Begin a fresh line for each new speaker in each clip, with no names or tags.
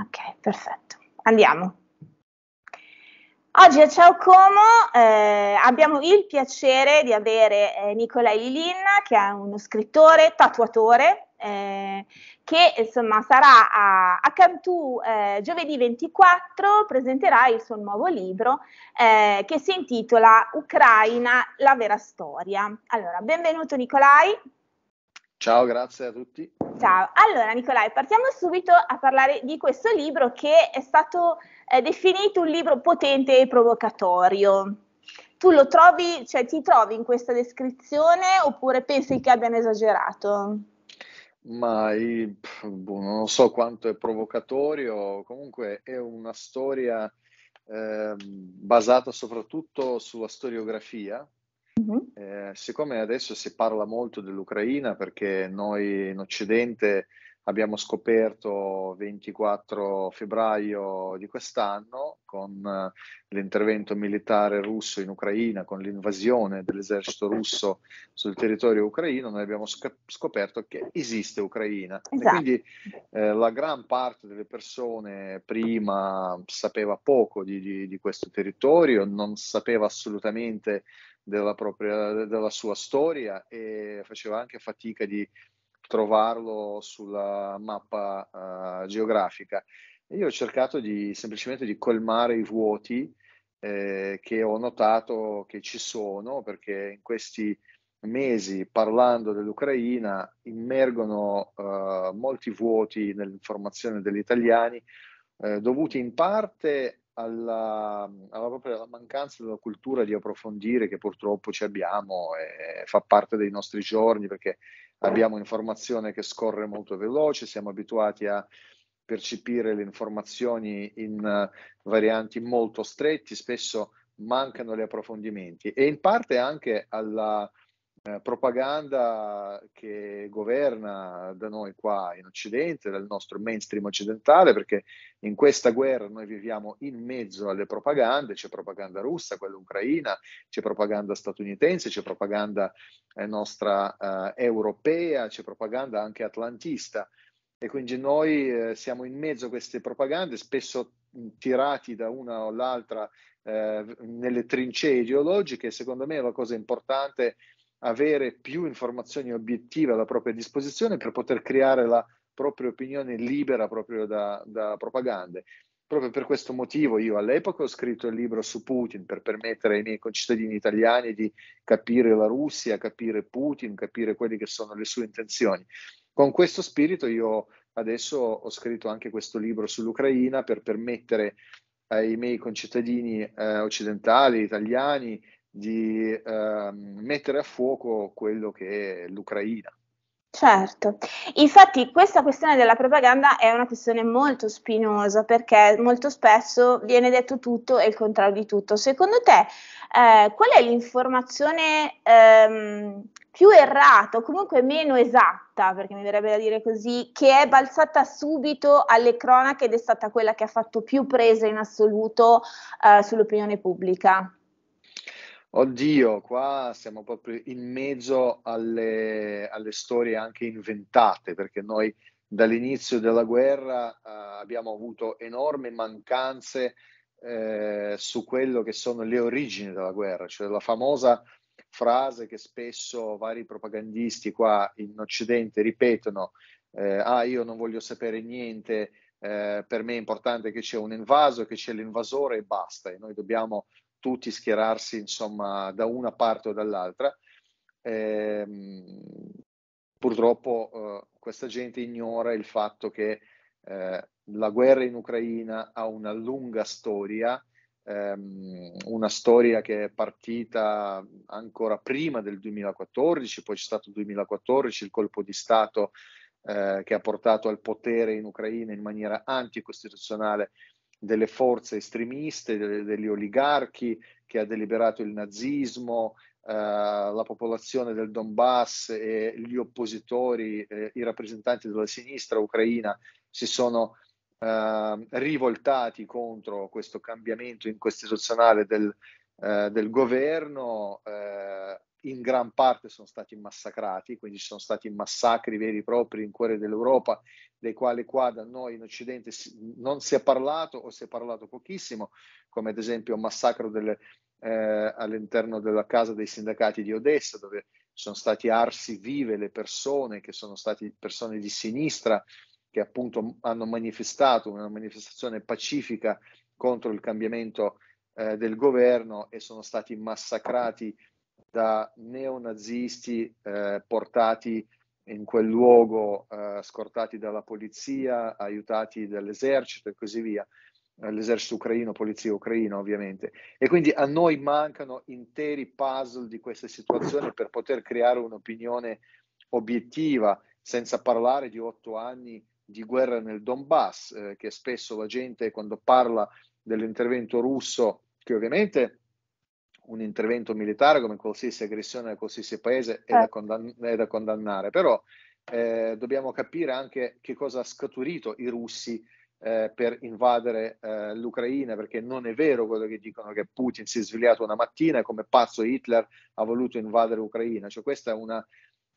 Ok, perfetto. Andiamo. Oggi a Ciao Como eh, abbiamo il piacere di avere eh, Nicolai Lilin, che è uno scrittore, tatuatore, eh, che insomma sarà a, a Cantù eh, giovedì 24, presenterà il suo nuovo libro eh, che si intitola Ucraina, la vera storia. Allora, benvenuto Nicolai.
Ciao, grazie a tutti.
Ciao, allora Nicolai, partiamo subito a parlare di questo libro che è stato eh, definito un libro potente e provocatorio. Tu lo trovi, cioè ti trovi in questa descrizione oppure pensi che abbiano esagerato?
Ma io, boh, non so quanto è provocatorio, comunque è una storia eh, basata soprattutto sulla storiografia, Uh-huh. Eh, siccome adesso si parla molto dell'Ucraina perché noi in Occidente abbiamo scoperto 24 febbraio di quest'anno con eh, l'intervento militare russo in Ucraina, con l'invasione dell'esercito russo sul territorio ucraino, noi abbiamo scoperto che esiste Ucraina. Esatto. quindi eh, la gran parte delle persone prima sapeva poco di, di, di questo territorio, non sapeva assolutamente della, propria, della sua storia e faceva anche fatica di trovarlo sulla mappa uh, geografica. E io ho cercato di, semplicemente di colmare i vuoti eh, che ho notato che ci sono, perché in questi mesi parlando dell'Ucraina immergono eh, molti vuoti nell'informazione degli italiani, eh, dovuti in parte alla, alla, propria, alla, mancanza della cultura di approfondire che purtroppo ci abbiamo e fa parte dei nostri giorni perché abbiamo informazione che scorre molto veloce, siamo abituati a percepire le informazioni in eh, varianti molto stretti, spesso mancano gli approfondimenti e in parte anche alla, eh, propaganda che governa da noi qua in Occidente, dal nostro mainstream occidentale, perché in questa guerra noi viviamo in mezzo alle propagande, c'è propaganda russa, quella ucraina, c'è propaganda statunitense, c'è propaganda eh, nostra eh, europea, c'è propaganda anche atlantista e quindi noi eh, siamo in mezzo a queste propagande, spesso mm, tirati da una o l'altra eh, nelle trincee ideologiche, secondo me la cosa importante è avere più informazioni obiettive alla propria disposizione per poter creare la propria opinione libera proprio da, da propaganda. Proprio per questo motivo io all'epoca ho scritto il libro su Putin per permettere ai miei concittadini italiani di capire la Russia, capire Putin, capire quelle che sono le sue intenzioni. Con questo spirito io adesso ho scritto anche questo libro sull'Ucraina per permettere ai miei concittadini eh, occidentali, italiani, di eh, mettere a fuoco quello che è l'Ucraina.
Certo, infatti questa questione della propaganda è una questione molto spinosa perché molto spesso viene detto tutto e il contrario di tutto. Secondo te eh, qual è l'informazione ehm, più errata o comunque meno esatta, perché mi verrebbe da dire così, che è balzata subito alle cronache ed è stata quella che ha fatto più presa in assoluto eh, sull'opinione pubblica?
Oddio, qua siamo proprio in mezzo alle, alle storie anche inventate, perché noi dall'inizio della guerra eh, abbiamo avuto enormi mancanze eh, su quello che sono le origini della guerra, cioè la famosa frase che spesso vari propagandisti qua in Occidente ripetono, eh, ah io non voglio sapere niente, eh, per me è importante che c'è un invaso, che c'è l'invasore e basta, e noi dobbiamo tutti schierarsi insomma da una parte o dall'altra. Eh, purtroppo eh, questa gente ignora il fatto che eh, la guerra in Ucraina ha una lunga storia, ehm, una storia che è partita ancora prima del 2014, poi c'è stato il 2014, il colpo di Stato eh, che ha portato al potere in Ucraina in maniera anticostituzionale delle forze estremiste, delle, degli oligarchi che ha deliberato il nazismo, eh, la popolazione del Donbass e gli oppositori, eh, i rappresentanti della sinistra ucraina si sono eh, rivoltati contro questo cambiamento incostituzionale del, eh, del governo eh, in gran parte sono stati massacrati, quindi ci sono stati massacri veri e propri in cuore dell'Europa, dei quali qua da noi in Occidente non si è parlato o si è parlato pochissimo, come ad esempio un massacro delle, eh, all'interno della casa dei sindacati di Odessa, dove sono stati arsi vive le persone che sono state persone di sinistra che appunto hanno manifestato una manifestazione pacifica contro il cambiamento eh, del governo e sono stati massacrati da neonazisti eh, portati in quel luogo, eh, scortati dalla polizia, aiutati dall'esercito e così via, l'esercito ucraino, polizia ucraina ovviamente. E quindi a noi mancano interi puzzle di queste situazioni per poter creare un'opinione obiettiva, senza parlare di otto anni di guerra nel Donbass, eh, che spesso la gente quando parla dell'intervento russo, che ovviamente un intervento militare come qualsiasi aggressione a qualsiasi paese è, eh. da, certo. condann- è da, condannare, però eh, dobbiamo capire anche che cosa ha scaturito i russi eh, per invadere eh, l'Ucraina, perché non è vero quello che dicono che Putin si è svegliato una mattina e come pazzo Hitler ha voluto invadere l'Ucraina, cioè questa è una,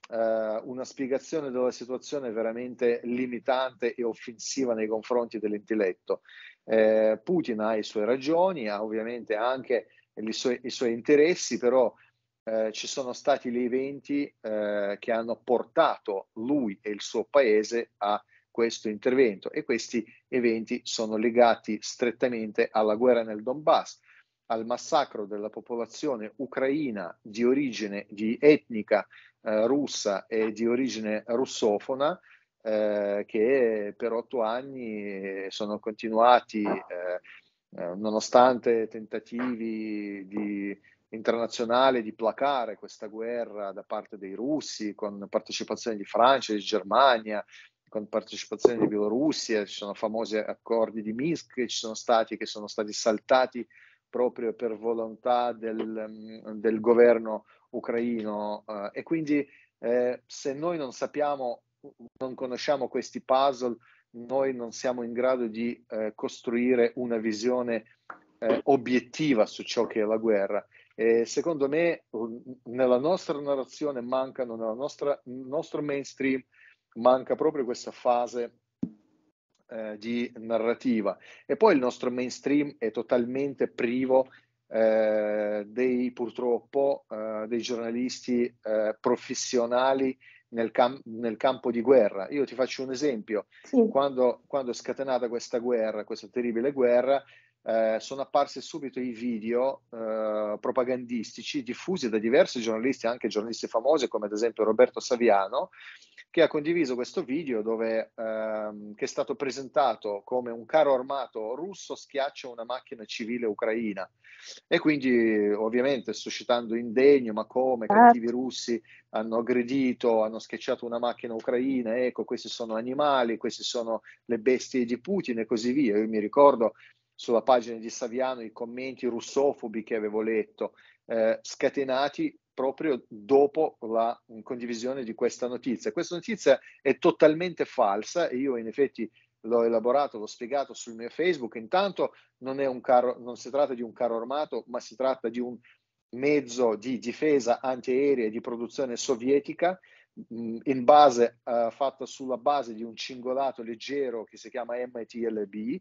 eh, una spiegazione della situazione veramente limitante e offensiva nei confronti dell'intelletto. Eh, Putin ha le sue ragioni, ha ovviamente anche sue, i suoi interessi, però eh, ci sono stati gli eventi eh, che hanno portato lui e il suo paese a questo intervento e questi eventi sono legati strettamente alla guerra nel Donbass, al massacro della popolazione ucraina di origine di etnica eh, russa e di origine russofona eh, che per otto anni sono continuati eh, eh, nonostante tentativi di, internazionali di placare questa guerra da parte dei russi, con partecipazione di Francia, di Germania, con partecipazione di Bielorussia, ci sono famosi accordi di Minsk che ci sono stati, che sono stati saltati proprio per volontà del, mm, del governo ucraino. Eh, e quindi eh, se noi non sappiamo, non conosciamo questi puzzle, noi non siamo in grado di eh, costruire una visione eh, obiettiva su ciò che è la guerra. E secondo me nella nostra narrazione mancano, nel nostro mainstream manca proprio questa fase eh, di narrativa. E poi il nostro mainstream è totalmente privo eh, dei, purtroppo eh, dei giornalisti eh, professionali nel, cam- nel, campo di guerra. Io ti faccio un esempio. Sì. Quando, quando, è scatenata questa guerra, questa terribile guerra, eh, sono apparsi subito i video eh, propagandistici diffusi da diversi giornalisti, anche giornalisti famosi come ad esempio Roberto Saviano, che ha condiviso questo video dove, ehm, che è stato presentato come un carro armato russo schiaccia una macchina civile ucraina e quindi ovviamente suscitando indegno, ma come certo. cattivi russi hanno aggredito, hanno schiacciato una macchina ucraina, ecco questi sono animali, queste sono le bestie di Putin e così via. Io mi ricordo sulla pagina di Saviano i commenti russofobi che avevo letto, eh, scatenati proprio dopo la condivisione di questa notizia. Questa notizia è totalmente falsa e io in effetti l'ho elaborato, l'ho spiegato sul mio Facebook. Intanto non, carro, non si tratta di un carro armato, ma si tratta di un mezzo di difesa antiaerea di produzione sovietica in base, uh, eh, fatta sulla base di un cingolato leggero che si chiama MTLB,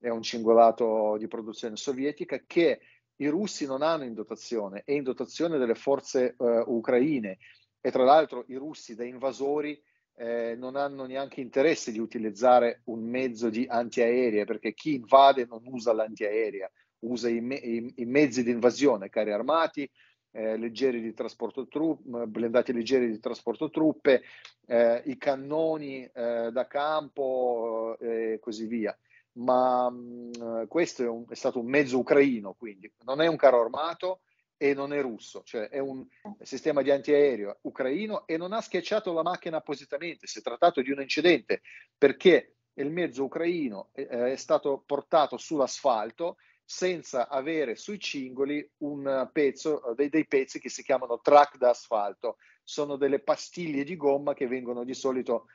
è un cingolato di produzione sovietica che i russi non hanno in dotazione, è in dotazione delle forze eh, ucraine e tra l'altro i russi da invasori eh, non hanno neanche interesse di utilizzare un mezzo di antiaerea perché chi invade non usa l'antiaerea, usa i, me- i-, i mezzi di invasione, carri armati, eh, leggeri di trasporto truppe, blindati leggeri di trasporto truppe, eh, i cannoni eh, da campo eh, e così via ma mh, mm, eh, questo è, un, è, stato un mezzo ucraino, quindi non è un carro armato e non è russo, cioè è un sistema di antiaereo ucraino e non ha schiacciato la macchina appositamente, si è trattato di un incidente perché il mezzo ucraino è, eh, eh, è stato portato sull'asfalto senza avere sui cingoli un pezzo, dei, dei, pezzi che si chiamano track d'asfalto. Sono delle pastiglie di gomma che vengono di solito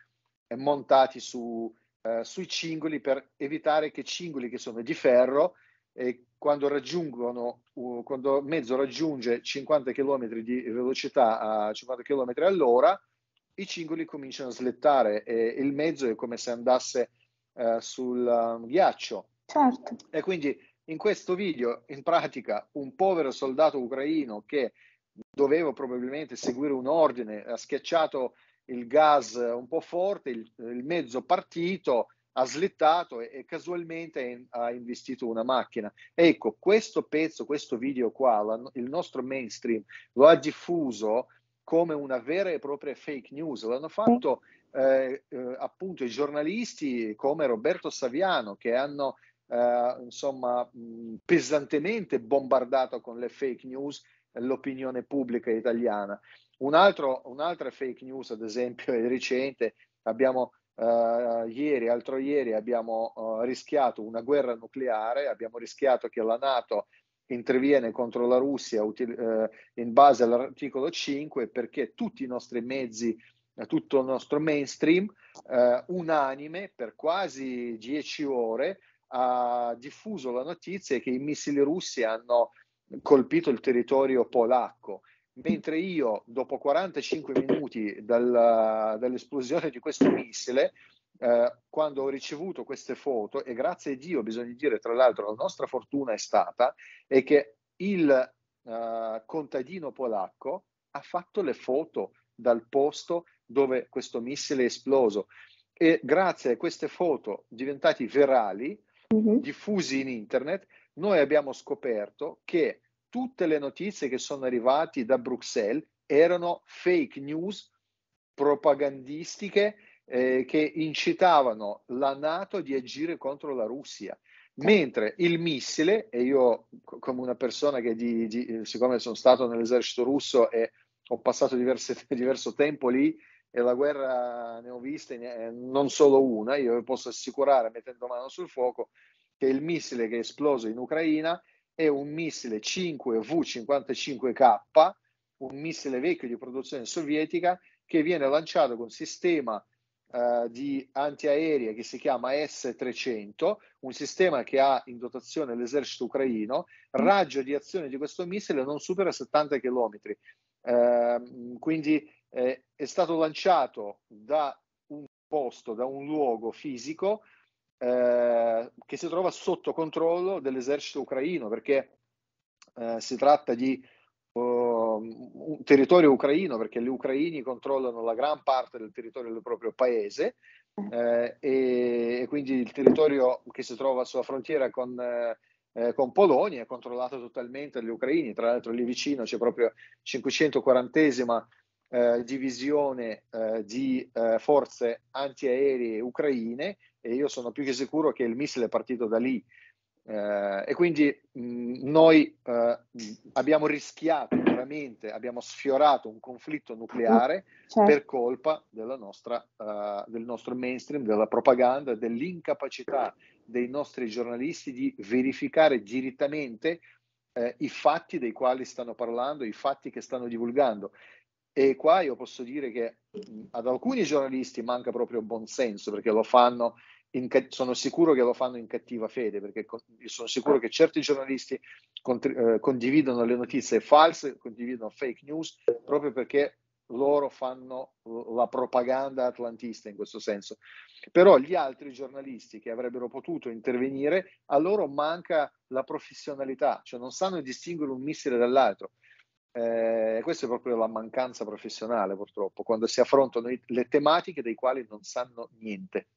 montati su, eh, sui cingoli per evitare che cingoli che sono di ferro e quando raggiungono quando mezzo raggiunge 50 km di velocità a 50 km all'ora i cingoli cominciano a slettare e il mezzo è come se andasse uh, sul uh, ghiaccio certo. e quindi in questo video in pratica un povero soldato ucraino che doveva probabilmente seguire un ordine ha schiacciato il gas un po' forte, il, il mezzo partito, ha slittato e, e casualmente in, ha investito una macchina. Ecco, questo pezzo, questo video qua, la, il nostro mainstream lo ha diffuso come una vera e propria fake news. L'hanno fatto eh, eh, appunto i giornalisti come Roberto Saviano che hanno eh, insomma mh, pesantemente bombardato con le fake news l'opinione pubblica italiana. Un altro, un'altra fake news, ad esempio, è recente, abbiamo Uh, ieri, altro ieri, abbiamo uh, rischiato una guerra nucleare, abbiamo rischiato che la Nato interviene contro la Russia util- uh, eh, in base all'articolo 5 perché tutti i nostri mezzi, tutto il nostro mainstream, unanime per quasi dieci ore ha diffuso la notizia che i missili russi hanno colpito il territorio polacco. Mentre io, dopo 45 minuti dalla, dall'esplosione di questo missile, eh, quando ho ricevuto queste foto, e grazie a Dio, bisogna dire tra l'altro, la nostra fortuna è stata, è che il eh, contadino polacco ha fatto le foto dal posto dove questo missile è esploso e grazie a queste foto diventate virali, uh-huh. Mm-hmm. diffusi in internet, noi abbiamo scoperto che tutte le notizie che sono arrivate da Bruxelles erano fake news propagandistiche eh, che incitavano la Nato di agire contro la Russia. Mentre il missile, e io come una persona che di, di, siccome sono stato nell'esercito russo e ho passato diverse, diverso tempo lì e la guerra ne ho viste eh, non solo una, io vi posso assicurare mettendo mano sul fuoco che il missile che è esploso in Ucraina è un missile 5V55K, un missile vecchio di produzione sovietica che viene lanciato con sistema eh, di antiaerea che si chiama S-300, un sistema che ha in dotazione l'esercito ucraino. Mm. Raggio di azione di questo missile non supera 70 km. Eh, quindi eh, è stato lanciato da un posto, da un luogo fisico, eh, che si trova sotto controllo dell'esercito ucraino, perché eh, si tratta di ehm, un territorio ucraino, perché gli ucraini controllano la gran parte del territorio del proprio paese eh, e, e, quindi il territorio che si trova sulla frontiera con, eh, eh con Polonia è controllato totalmente dagli ucraini, tra l'altro lì vicino c'è proprio 540esima eh, divisione eh, di forze antiaeree ucraine e io sono più che sicuro che il missile è partito da lì. Eh, e quindi mh, noi eh, abbiamo rischiato veramente, abbiamo sfiorato un conflitto nucleare certo. per colpa della nostra, uh, del nostro mainstream, della propaganda, dell'incapacità dei nostri giornalisti di verificare direttamente eh, i fatti dei quali stanno parlando, i fatti che stanno divulgando. E qua io posso dire che ad alcuni giornalisti manca proprio buonsenso perché lo fanno. In, sono sicuro che lo fanno in cattiva fede perché sono sicuro certo. che certi giornalisti contri, eh, condividono le notizie false, condividono fake news proprio perché loro fanno la propaganda atlantista in questo senso. Però gli altri giornalisti che avrebbero potuto intervenire, a loro manca la professionalità, cioè non sanno distinguere un missile dall'altro. Eh, questa è proprio la mancanza professionale, purtroppo, quando si affrontano le tematiche dei quali non sanno niente.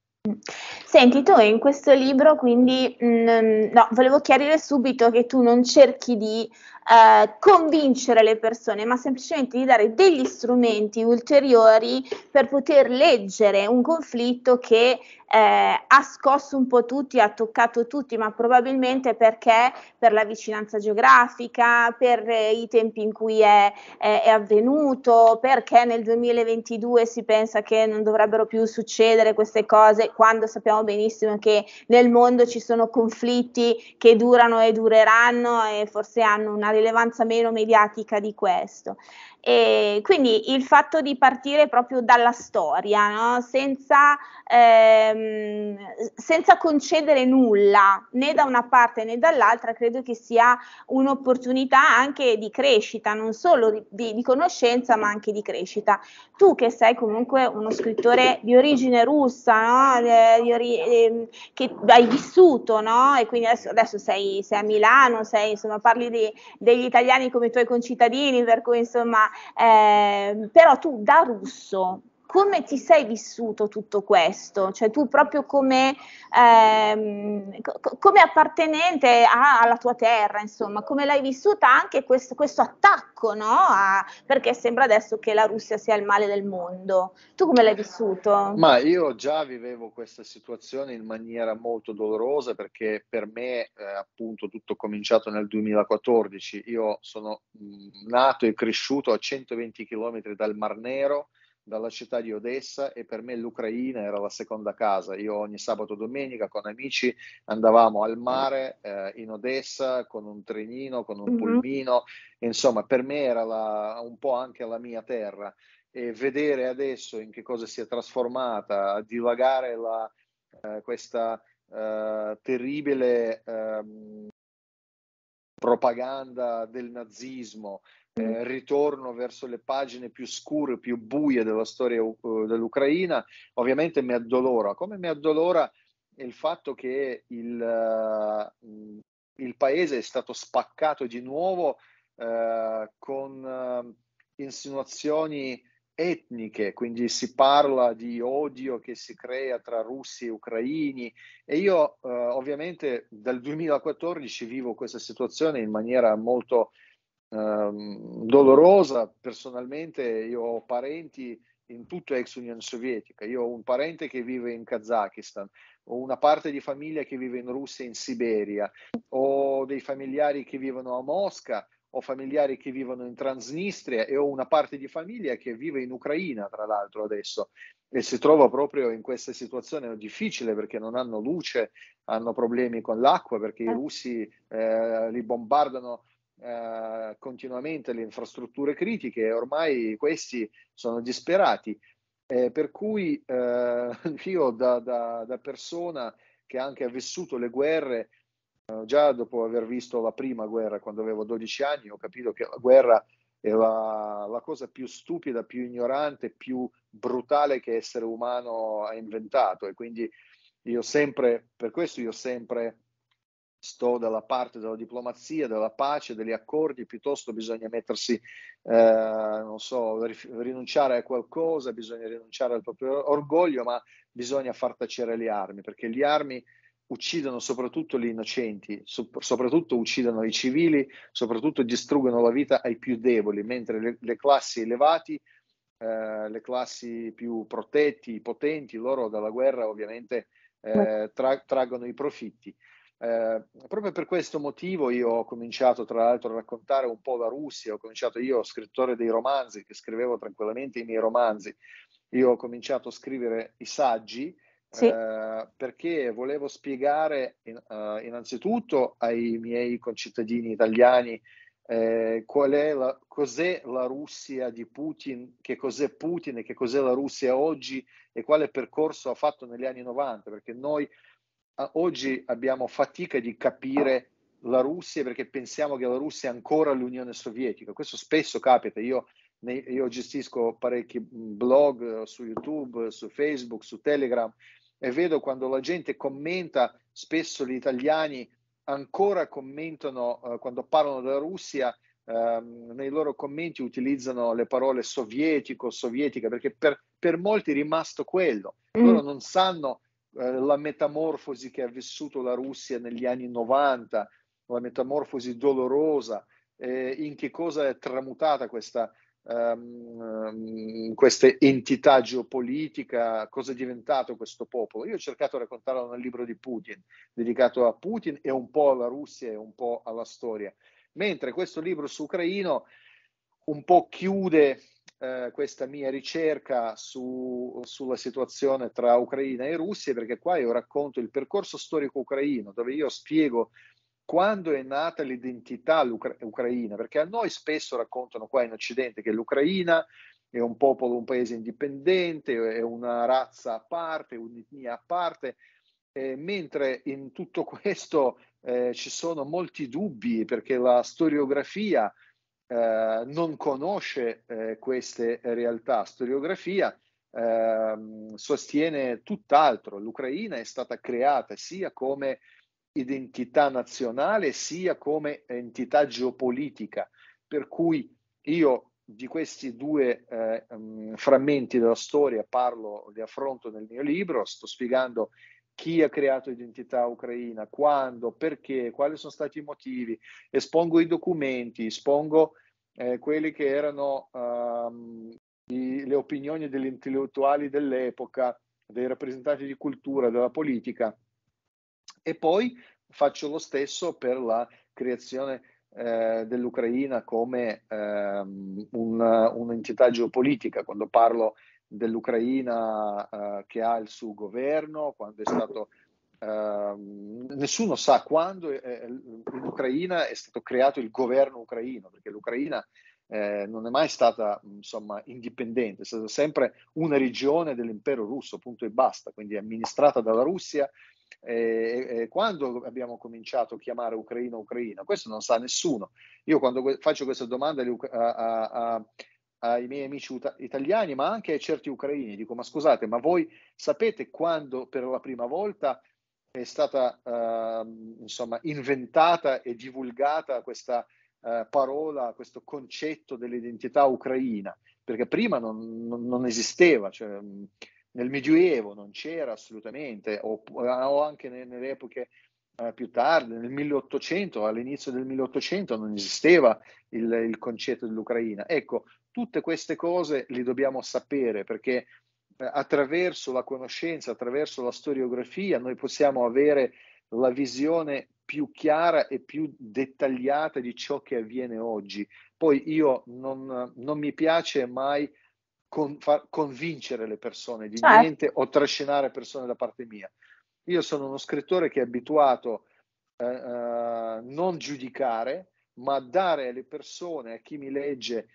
Senti, tu in questo libro, quindi, mh, mm, mm, no, volevo chiarire subito che tu non cerchi di eh, convincere le persone, ma semplicemente di dare degli strumenti ulteriori per poter leggere un conflitto che eh, ha scosso un po' tutti, ha toccato tutti, ma probabilmente perché per la vicinanza geografica, per eh, i tempi in cui è, è, è, avvenuto, perché nel 2022 si pensa che non dovrebbero più succedere queste cose quando sappiamo benissimo che nel mondo ci sono conflitti che durano e dureranno e forse hanno una rilevanza meno mediatica di questo. E quindi il fatto di partire proprio dalla storia, no? senza, ehm, senza, concedere nulla né da una parte né dall'altra, credo che sia un'opportunità anche di crescita, non solo di, di conoscenza ma anche di crescita. Tu che sei comunque uno scrittore di origine russa, no? eh, ori- eh, che hai vissuto no? e quindi adesso, adesso sei, sei, a Milano, sei, insomma, parli di, degli italiani come i tuoi concittadini, per cui insomma eh, però tu da russo come ti sei vissuto tutto questo? Cioè tu proprio come, ehm, come appartenente a, alla tua terra, insomma, come l'hai vissuta anche questo, questo attacco, no? a, perché sembra adesso che la Russia sia il male del mondo. Tu come l'hai vissuto? Ma
io già vivevo questa situazione in maniera molto dolorosa perché per me eh, appunto tutto è cominciato nel 2014. Io sono mm, nato e cresciuto a 120 km dal Mar Nero dalla città di Odessa e per me l'Ucraina era la seconda casa. Io ogni sabato e domenica con amici andavamo al mare eh, in Odessa con un trenino, con un mm-hmm. pulmino, insomma per me era la, un po' anche la mia terra e vedere adesso in che cosa si è trasformata, divagare la, eh, questa eh, terribile ehm, propaganda del nazismo, eh, ritorno verso le pagine più scure, più buie della storia uh, dell'Ucraina, ovviamente mi addolora, come mi addolora il fatto che il, uh, il paese è stato spaccato di nuovo uh, con insinuazioni etniche, quindi si parla di odio che si crea tra russi e ucraini e io eh, ovviamente dal 2014 vivo questa situazione in maniera molto Ehm, dolorosa. Personalmente io ho parenti in tutta ex Unione Sovietica, io ho un parente che vive in Kazakistan, ho una parte di famiglia che vive in Russia e in Siberia, ho dei familiari che vivono a Mosca, ho familiari che vivono in Transnistria e ho una parte di famiglia che vive in Ucraina, tra l'altro adesso, e si trova proprio in questa situazione difficile perché non hanno luce, hanno problemi con l'acqua perché i eh. russi eh, li bombardano eh, continuamente le infrastrutture critiche e ormai questi sono disperati. Eh, per cui eh, io da, da, da, persona che anche ha vissuto le guerre, eh, già dopo aver visto la prima guerra quando avevo 12 anni, ho capito che la guerra è la, la cosa più stupida, più ignorante, più brutale che essere umano ha inventato e quindi io sempre, per questo io sempre sto dalla parte della diplomazia, della pace, degli accordi, piuttosto bisogna mettersi, eh, non so, rinunciare a qualcosa, bisogna rinunciare al proprio orgoglio, ma bisogna far tacere le armi, perché le armi uccidono soprattutto gli innocenti, so, soprattutto uccidono i civili, soprattutto distruggono la vita ai più deboli, mentre le, le classi elevate, eh, le classi più protetti, potenti, loro dalla guerra ovviamente eh, tra, traggono i profitti. Eh, proprio per questo motivo io ho cominciato tra l'altro a raccontare un po' la Russia, ho cominciato io, scrittore dei romanzi, che scrivevo tranquillamente i miei romanzi, io ho cominciato a scrivere i saggi sì. eh, perché volevo spiegare in, uh, innanzitutto ai miei concittadini italiani eh, qual è la, cos'è la Russia di Putin, che cos'è Putin e che cos'è la Russia oggi e quale percorso ha fatto negli anni 90, perché noi Ah, oggi abbiamo fatica di capire la Russia perché pensiamo che la Russia è ancora l'Unione Sovietica. Questo spesso capita. Io, io gestisco parecchi mm, blog eh, su YouTube, su Facebook, su Telegram e vedo quando la gente commenta, spesso gli italiani ancora commentano eh, quando parlano della Russia, eh, nei loro commenti utilizzano le parole sovietico, sovietica, perché per, per molti è rimasto quello. Mm. Loro non sanno eh, la metamorfosi che ha vissuto la Russia negli anni 90, la metamorfosi dolorosa, eh, in che cosa è tramutata questa, um, questa entità geopolitica, cosa è diventato questo popolo. Io ho cercato di raccontarlo nel libro di Putin, dedicato a Putin e un po' alla Russia e un po' alla storia. Mentre questo libro su Ucraino un po' chiude eh, questa mia ricerca su, sulla situazione tra Ucraina e Russia, perché qua io racconto il percorso storico ucraino, dove io spiego quando è nata l'identità ucraina, perché a noi spesso raccontano qua in Occidente che l'Ucraina è un popolo, un paese indipendente, è una razza a parte, un'etnia a parte, eh, mentre in tutto questo eh, ci sono molti dubbi perché la storiografia eh, non conosce eh, queste realtà. Storiografia eh, sostiene tutt'altro. L'Ucraina è stata creata sia come identità nazionale sia come entità geopolitica, per cui io di questi due eh, mm, frammenti della storia parlo, li affronto nel mio libro, sto spiegando chi ha creato l'identità ucraina, quando, perché, quali sono stati i motivi, espongo i documenti, espongo eh, quelli che erano um, i, le opinioni degli intellettuali dell'epoca, dei rappresentanti di cultura, della politica e poi faccio lo stesso per la creazione eh, dell'Ucraina come ehm, un, un'entità geopolitica. Quando parlo dell'Ucraina eh, che ha il suo governo, quando è stato... Eh, nessuno sa quando eh, eh in Ucraina è stato creato il governo ucraino, perché l'Ucraina eh, non è mai stata insomma, indipendente, è stata sempre una regione dell'impero russo, punto e basta, quindi amministrata dalla Russia. E, e quando abbiamo cominciato a chiamare Ucraina Ucraina? Questo non sa nessuno. Io quando faccio questa domanda a, a ai miei amici uta- italiani, ma anche a certi ucraini. Dico, ma scusate, ma voi sapete quando per la prima volta è stata uh, insomma, inventata e divulgata questa uh, parola, questo concetto dell'identità ucraina? Perché prima non, non, non esisteva, cioè, mm, nel Medioevo non c'era assolutamente, o, o anche nelle, nelle epoche Uh, più tardi, nel 1800, all'inizio del 1800 non esisteva il, il concetto dell'Ucraina. Ecco, Tutte queste cose le dobbiamo sapere perché eh, attraverso la conoscenza, attraverso la storiografia, noi possiamo avere la visione più chiara e più dettagliata di ciò che avviene oggi. Poi io non, non mi piace mai con, far, convincere le persone di certo. niente o trascinare persone da parte mia. Io sono uno scrittore che è abituato a eh, eh, non giudicare, ma dare alle persone, a chi mi legge,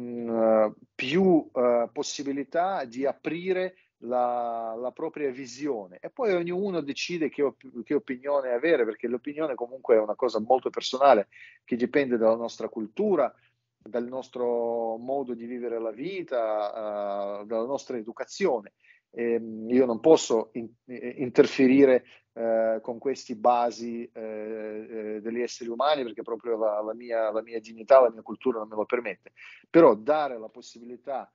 Mm, più eh, possibilità di aprire la, la, propria visione e poi ognuno decide che, op- che, opinione avere perché l'opinione comunque è una cosa molto personale che dipende dalla nostra cultura, dal nostro modo di vivere la vita, eh, dalla nostra educazione eh, io non posso in, eh, interferire eh, con queste basi eh, eh, degli esseri umani perché proprio la, la, mia, la mia dignità, la mia cultura non me lo permette. Però dare la possibilità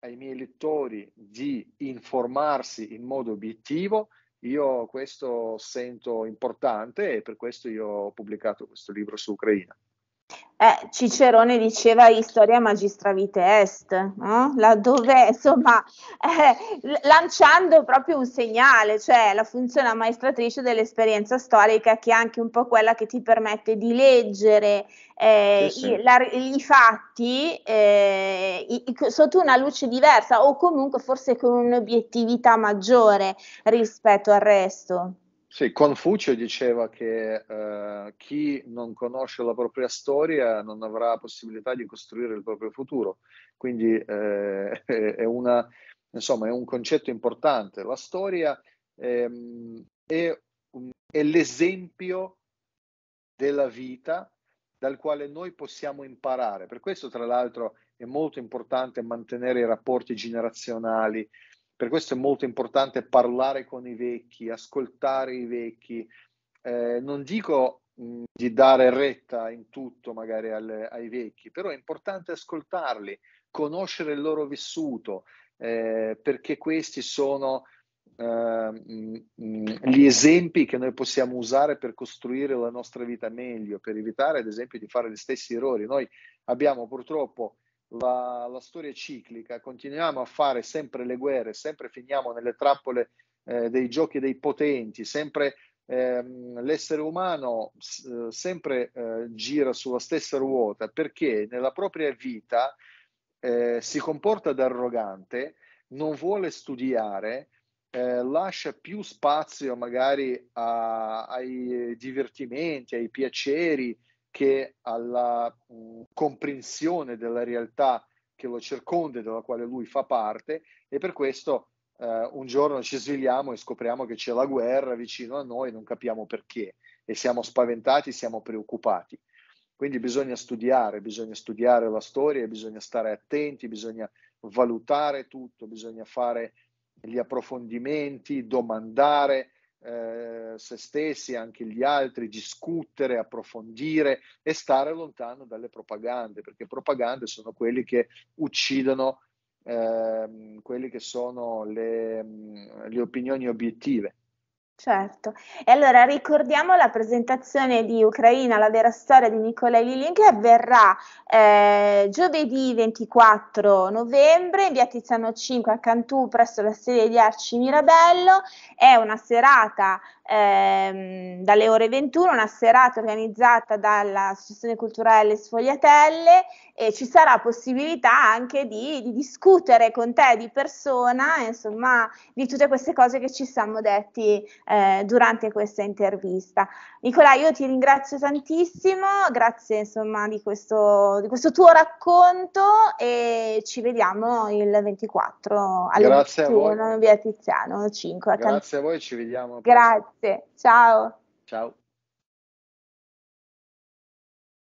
ai miei lettori di informarsi in modo obiettivo, io questo sento importante e per questo io ho pubblicato questo libro su Ucraina
eh, Cicerone diceva Historia magistravit est, no? laddove insomma eh, lanciando proprio un segnale, cioè la funzione ammaestratrice dell'esperienza storica che è anche un po' quella che ti permette di leggere eh, sì, sì. I, la, i, fatti eh, i, sotto una luce diversa o comunque forse con un'obiettività maggiore rispetto al resto.
Sì, Confucio diceva che eh, chi non conosce la propria storia non avrà possibilità di costruire il proprio futuro, quindi eh, è, una, insomma, è, un concetto importante. La storia ehm, è, è l'esempio della vita dal quale noi possiamo imparare. Per questo, tra l'altro, è molto importante mantenere i rapporti generazionali, per questo è molto importante parlare con i vecchi, ascoltare i vecchi. Eh, non dico mm, di dare retta in tutto magari al, ai vecchi, però è importante ascoltarli, conoscere il loro vissuto, eh, perché questi sono eh, gli esempi che noi possiamo usare per costruire la nostra vita meglio, per evitare ad esempio di fare gli stessi errori. Noi abbiamo purtroppo la, la, storia è ciclica, continuiamo a fare sempre le guerre, sempre finiamo nelle trappole eh, dei giochi dei potenti, sempre ehm, l'essere umano eh, sempre eh, gira sulla stessa ruota perché nella propria vita eh, si comporta da arrogante, non vuole studiare, eh, lascia più spazio magari a, ai divertimenti, ai piaceri, che alla mh, mm, comprensione della realtà che lo circonda e della quale lui fa parte e per questo eh, un giorno ci svegliamo e scopriamo che c'è la guerra vicino a noi, non capiamo perché e siamo spaventati, siamo preoccupati. Quindi bisogna studiare, bisogna studiare la storia, bisogna stare attenti, bisogna valutare tutto, bisogna fare gli approfondimenti, domandare, eh, se stessi, anche gli altri, discutere, approfondire e stare lontano dalle propagande, perché propagande sono quelli che uccidono eh, quelle che sono le, mm, le opinioni obiettive.
Certo, e allora ricordiamo la presentazione di Ucraina, la vera storia di Nicolai Lilin che avverrà eh, giovedì 24 novembre in via Tiziano 5 a Cantù presso la sede di Arci Mirabello, è una serata ehm, dalle ore 21, una serata organizzata dall'Associazione Culturale Sfogliatelle e ci sarà possibilità anche di, di discutere con te di persona, insomma, di tutte queste cose che ci siamo detti eh, durante questa intervista. Nicola, io ti ringrazio tantissimo, grazie insomma di questo, di questo tuo racconto e ci vediamo il 24 alle grazie 21, via Tiziano 5. A grazie
a voi, ci vediamo.
Grazie, ciao.
Ciao.